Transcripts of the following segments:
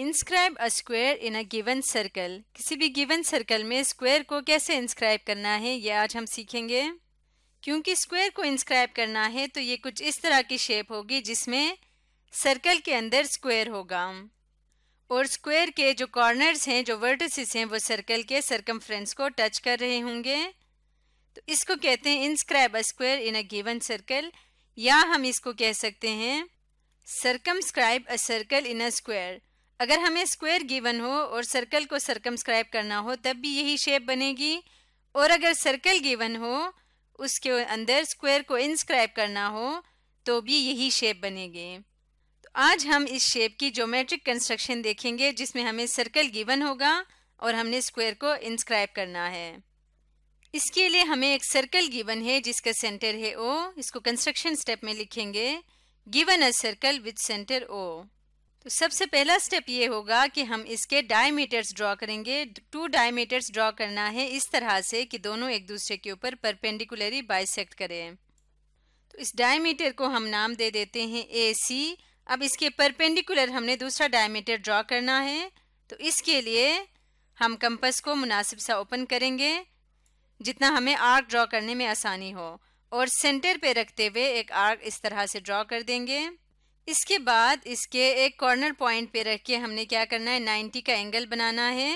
inscribe a square in a given circle किसी भी given circle में स्क्वायर को कैसे इंस्क्राइब करना है ये आज हम सीखेंगे क्योंकि स्क्वायर को इंस्क्राइब करना है तो ये कुछ इस तरह की शेप होगी जिसमें सर्कल के अंदर स्क्वायर होगा और स्क्वायर के जो कॉर्नर्स हैं जो वर्टिसेस हैं वो सर्कल के सर्कमफ्रेंस को टच कर रहे होंगे तो इसको कहते हैं inscribe a square in a given circle या हम इसको कह सकते हैं scribe a circle in a square अगर हमें स्क्वायर गिवन हो और सर्कल को सर्कमस्क्राइब करना हो तब भी यही शेप बनेगी और अगर सर्कल गिवन हो उसके अंदर स्क्वायर को इंस्क्राइब करना हो तो भी यही शेप बनेगी तो आज हम इस शेप की ज्योमेट्रिक कंस्ट्रक्शन देखेंगे जिसमें हमें सर्कल गिवन होगा और हमने स्क्वायर को इंस्क्राइब करना है इसके लिए हमें एक सर्कल गिवन है जिसका सेंटर है ओ इसको कंस्ट्रक्शन स्टेप में लिखेंगे given a circle with centre O तो सबसे पहला स्टेप ये होगा कि हम इसके डायमीटर्स ड्रॉ करेंगे टू डायमीटर्स ड्रॉ करना है इस तरह से कि दोनों एक दूसरे के ऊपर परपेंडिकुलरी बाइसेक्ट करें तो इस डायमीटर को हम नाम दे देते हैं ए सी अब इसके परपेंडिकुलर हमने दूसरा डायमीटर ड्रॉ करना है तो इसके लिए हम कंपस को मुनासिब सा ओपन करेंगे जितना हमें आर्क ड्रॉ करने में आसानी हो और सेंटर पे रखते हुए एक आर्क इस तरह से ड्रॉ कर देंगे इसके बाद इसके एक कॉर्नर पॉइंट पे रख के हमने क्या करना है 90 का एंगल बनाना है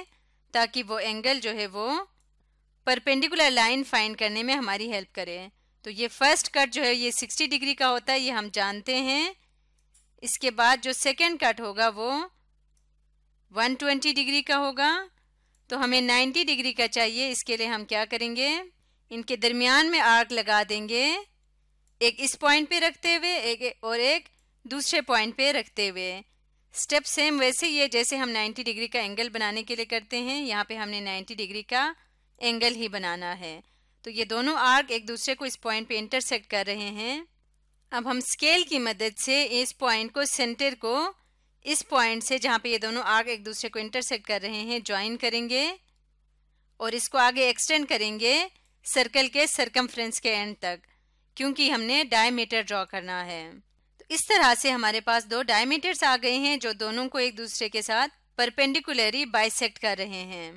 ताकि वो एंगल जो है वो परपेंडिकुलर लाइन फाइंड करने में हमारी हेल्प करे तो ये फर्स्ट कट जो है ये 60 डिग्री का होता है ये हम जानते हैं इसके बाद जो सेकेंड कट होगा वो 120 डिग्री का होगा तो हमें 90 डिग्री का चाहिए इसके लिए हम क्या करेंगे इनके दरमियान में आर्क लगा देंगे एक इस पॉइंट पे रखते हुए एक और एक दूसरे पॉइंट पे रखते हुए स्टेप सेम वैसे ही है जैसे हम 90 डिग्री का एंगल बनाने के लिए करते हैं यहाँ पे हमने 90 डिग्री का एंगल ही बनाना है तो ये दोनों आर्क एक दूसरे को इस पॉइंट पे इंटरसेक्ट कर रहे हैं अब हम स्केल की मदद से इस पॉइंट को सेंटर को इस पॉइंट से जहाँ पे ये दोनों आर्क एक दूसरे को इंटरसेक्ट कर रहे हैं ज्वाइन करेंगे और इसको आगे एक्सटेंड करेंगे सर्कल के सरकम के एंड तक क्योंकि हमने डायमीटर ड्रॉ करना है इस तरह से हमारे पास दो डायमीटर्स आ गए हैं जो दोनों को एक दूसरे के साथ परपेंडिकुलरी बाइसेक्ट कर रहे हैं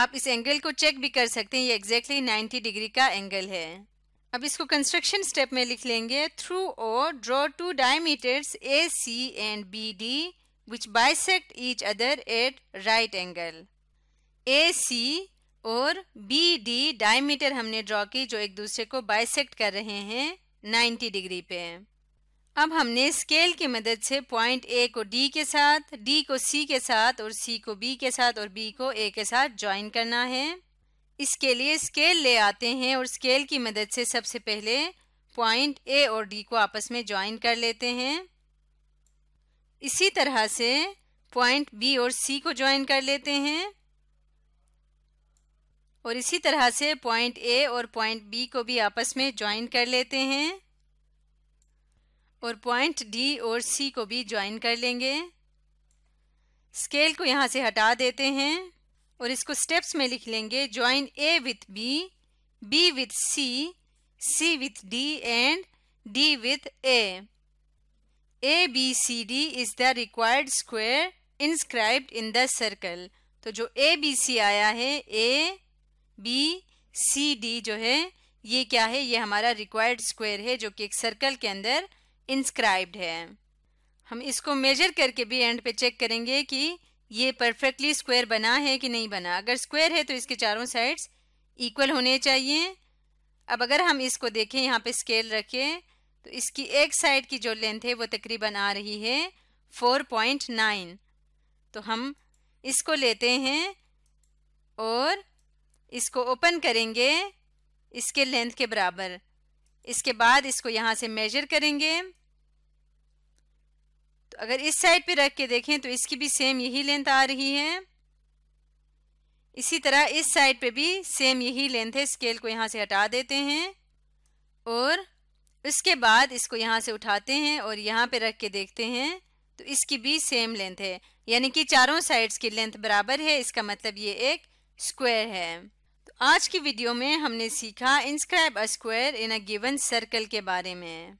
आप इस एंगल को चेक भी कर सकते हैं ये एग्जैक्टली exactly 90 डिग्री का एंगल है अब इसको कंस्ट्रक्शन स्टेप में लिख लेंगे through O draw two diameters A C and B D which bisect each other at right angle A C और बी डी डायमीटर हमने ड्रॉ की जो एक दूसरे को बाइसेक्ट कर रहे हैं 90 डिग्री पे अब हमने स्केल की मदद से पॉइंट ए को डी के साथ डी को सी के साथ और सी को बी के साथ और बी को ए के साथ ज्वाइन करना है इसके लिए स्केल ले आते हैं और स्केल की मदद से सबसे पहले पॉइंट ए और डी को आपस में ज्वाइन कर लेते हैं इसी तरह से पॉइंट बी और सी को ज्वाइन कर लेते हैं और इसी तरह से पॉइंट ए और पॉइंट बी को भी आपस में ज्वाइन कर लेते हैं और पॉइंट डी और सी को भी ज्वाइन कर लेंगे स्केल को यहाँ से हटा देते हैं और इसको स्टेप्स में लिख लेंगे join A with B B with C C with D and D with A A B C D is the required square inscribed in the circle तो जो ए बी सी आया है ए बी सी डी जो है ये क्या है ये हमारा रिक्वायर्ड स्क्वायर है जो कि एक सर्कल के अंदर इंस्क्राइब्ड है हम इसको मेजर करके भी एंड पे चेक करेंगे कि ये परफेक्टली स्क्वायर बना है कि नहीं बना अगर स्क्वायर है तो इसके चारों साइड्स इक्वल होने चाहिए अब अगर हम इसको देखें यहाँ पे स्केल रखें तो इसकी एक साइड की जो लेंथ है वो तकरीबन आ रही है फोर पॉइंट नाइन तो हम इसको लेते हैं और इसको ओपन करेंगे इसके लेंथ के बराबर इसके बाद इसको यहाँ से मेजर करेंगे तो अगर इस साइड पे रख के देखें तो इसकी भी सेम यही लेंथ आ रही है इसी तरह इस साइड पे भी सेम यही लेंथ है स्केल को यहाँ से हटा देते हैं और इसके बाद इसको यहाँ से उठाते हैं और यहाँ पे रख के देखते हैं तो इसकी भी सेम लेंथ है यानी कि चारों साइड्स की लेंथ बराबर है इसका मतलब ये एक स्क्वायर है आज की वीडियो में हमने सीखा inscribe a square in a given circle के बारे में